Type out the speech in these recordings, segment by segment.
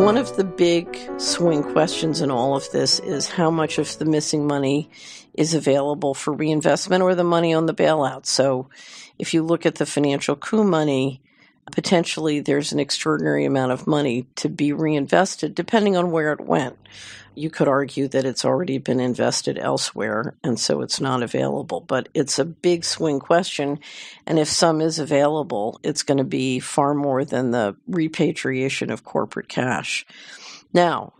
One of the big swing questions in all of this is how much of the missing money is available for reinvestment or the money on the bailout. So if you look at the financial coup money, potentially there's an extraordinary amount of money to be reinvested depending on where it went. You could argue that it's already been invested elsewhere and so it's not available, but it's a big swing question. And if some is available, it's going to be far more than the repatriation of corporate cash. Now,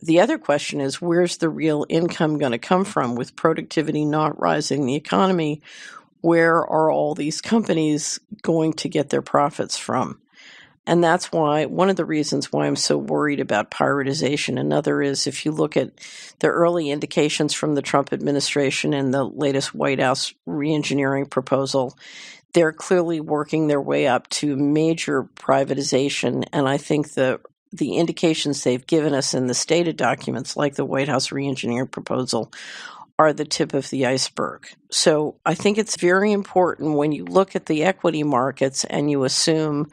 the other question is where's the real income going to come from with productivity not rising, the economy where are all these companies going to get their profits from? And that's why one of the reasons why I'm so worried about piratization. Another is if you look at the early indications from the Trump administration and the latest White House reengineering proposal, they're clearly working their way up to major privatization. And I think the the indications they've given us in the stated documents, like the White House reengineering proposal, are the tip of the iceberg. So I think it's very important when you look at the equity markets and you assume,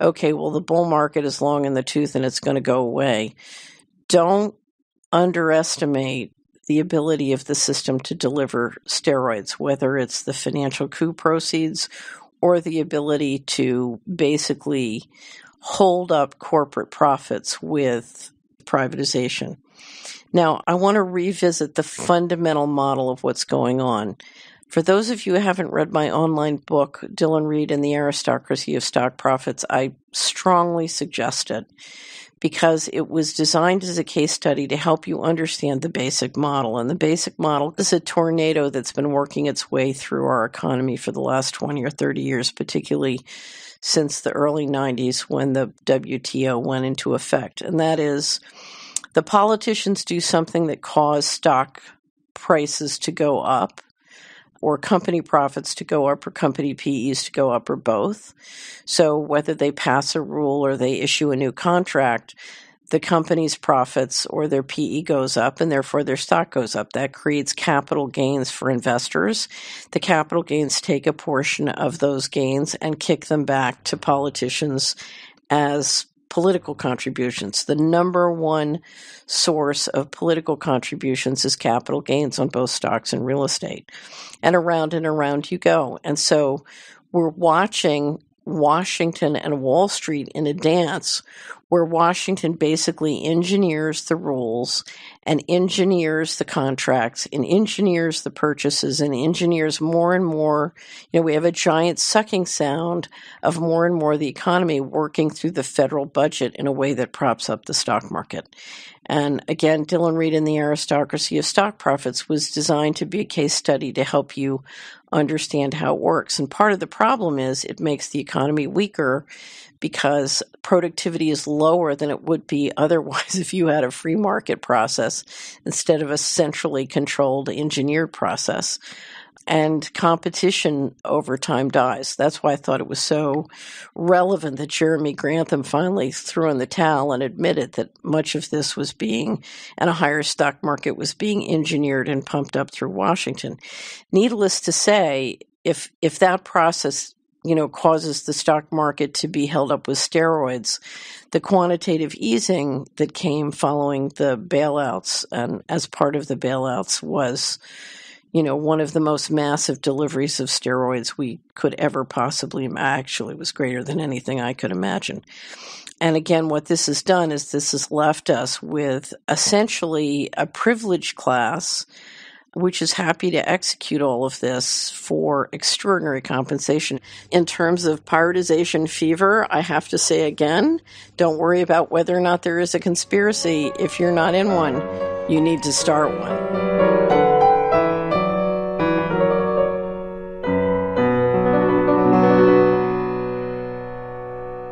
okay, well, the bull market is long in the tooth and it's going to go away. Don't underestimate the ability of the system to deliver steroids, whether it's the financial coup proceeds or the ability to basically hold up corporate profits with privatization. Now, I want to revisit the fundamental model of what's going on. For those of you who haven't read my online book, Dylan Reed and the Aristocracy of Stock Profits, I strongly suggest it because it was designed as a case study to help you understand the basic model. And the basic model is a tornado that's been working its way through our economy for the last 20 or 30 years, particularly since the early 90s when the WTO went into effect. And that is the politicians do something that caused stock prices to go up or company profits to go up or company PEs to go up or both. So whether they pass a rule or they issue a new contract, the company's profits or their PE goes up and therefore their stock goes up. That creates capital gains for investors. The capital gains take a portion of those gains and kick them back to politicians as political contributions. The number one source of political contributions is capital gains on both stocks and real estate. And around and around you go. And so we're watching Washington and Wall Street in a dance where Washington basically engineers the rules and engineers the contracts and engineers the purchases and engineers more and more. You know, we have a giant sucking sound of more and more of the economy working through the federal budget in a way that props up the stock market. And again, Dylan Reed and the Aristocracy of Stock Profits was designed to be a case study to help you understand how it works. And part of the problem is it makes the economy weaker because productivity is lower than it would be otherwise if you had a free market process instead of a centrally controlled engineered process. And competition over time dies. That's why I thought it was so relevant that Jeremy Grantham finally threw in the towel and admitted that much of this was being, and a higher stock market was being engineered and pumped up through Washington. Needless to say, if if that process you know causes the stock market to be held up with steroids. The quantitative easing that came following the bailouts and um, as part of the bailouts was you know one of the most massive deliveries of steroids we could ever possibly actually was greater than anything I could imagine. And again what this has done is this has left us with essentially a privileged class which is happy to execute all of this for extraordinary compensation. In terms of prioritization fever, I have to say again don't worry about whether or not there is a conspiracy. If you're not in one, you need to start one.